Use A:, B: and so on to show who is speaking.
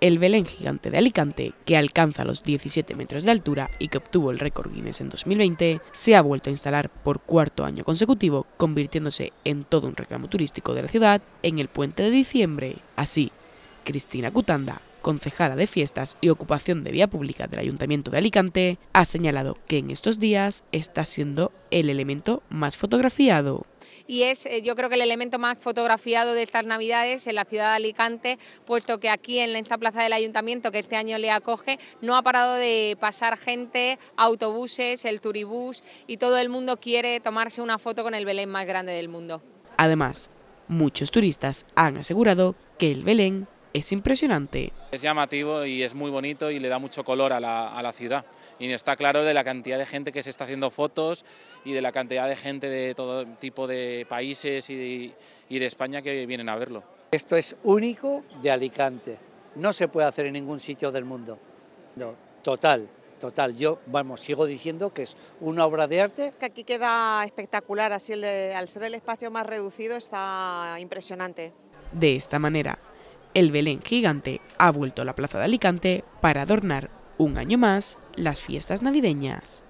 A: el Belén gigante de Alicante, que alcanza los 17 metros de altura y que obtuvo el récord Guinness en 2020, se ha vuelto a instalar por cuarto año consecutivo, convirtiéndose en todo un reclamo turístico de la ciudad en el puente de diciembre. Así, Cristina Cutanda, concejala de fiestas y ocupación de vía pública del Ayuntamiento de Alicante, ha señalado que en estos días está siendo el elemento más fotografiado
B: y es eh, yo creo que el elemento más fotografiado de estas navidades en la ciudad de Alicante, puesto que aquí en esta plaza del ayuntamiento que este año le acoge no ha parado de pasar gente, autobuses, el turibús y todo el mundo quiere tomarse una foto con el Belén más grande del mundo.
A: Además, muchos turistas han asegurado que el Belén es impresionante.
C: Es llamativo y es muy bonito y le da mucho color a la, ciudad. Y está claro de la cantidad de gente que se está haciendo fotos y de la cantidad de gente de todo tipo de países y de, España que vienen a verlo.
D: Esto es único
C: de Alicante.
D: No se puede hacer en ningún sitio del mundo. total, total. Yo, vamos, sigo diciendo que es una obra de arte.
E: Que aquí queda espectacular, así al ser el espacio más reducido está impresionante.
A: De esta manera, el Belén gigante ha vuelto a la plaza de Alicante para adornar un año más las fiestas navideñas.